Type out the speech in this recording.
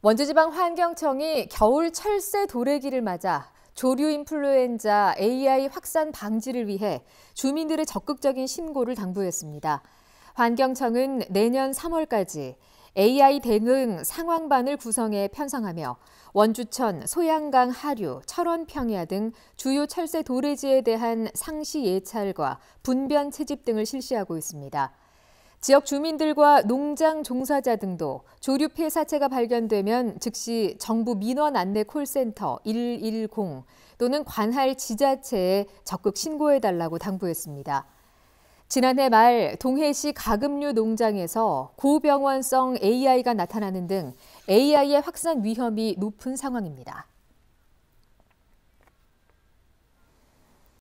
원주지방 환경청이 겨울 철새 도래기를 맞아 조류 인플루엔자 AI 확산 방지를 위해 주민들의 적극적인 신고를 당부했습니다. 환경청은 내년 3월까지 AI 대응 상황반을 구성해 편성하며 원주천, 소양강 하류, 철원 평야 등 주요 철새 도래지에 대한 상시 예찰과 분변 채집 등을 실시하고 있습니다. 지역 주민들과 농장 종사자 등도 조류 피해 사체가 발견되면 즉시 정부 민원 안내 콜센터 110 또는 관할 지자체에 적극 신고해달라고 당부했습니다. 지난해 말 동해시 가금류 농장에서 고병원성 AI가 나타나는 등 AI의 확산 위험이 높은 상황입니다.